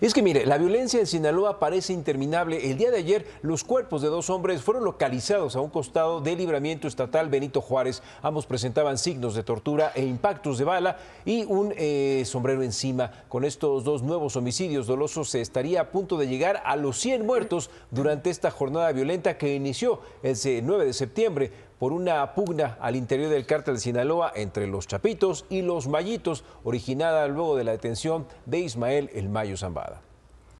Es que mire, la violencia en Sinaloa parece interminable. El día de ayer, los cuerpos de dos hombres fueron localizados a un costado del libramiento estatal Benito Juárez. Ambos presentaban signos de tortura e impactos de bala y un eh, sombrero encima. Con estos dos nuevos homicidios dolosos se estaría a punto de llegar a los 100 muertos durante esta jornada violenta que inició el 9 de septiembre por una pugna al interior del cártel de Sinaloa entre los Chapitos y los Mayitos, originada luego de la detención de Ismael El Mayo Zambada.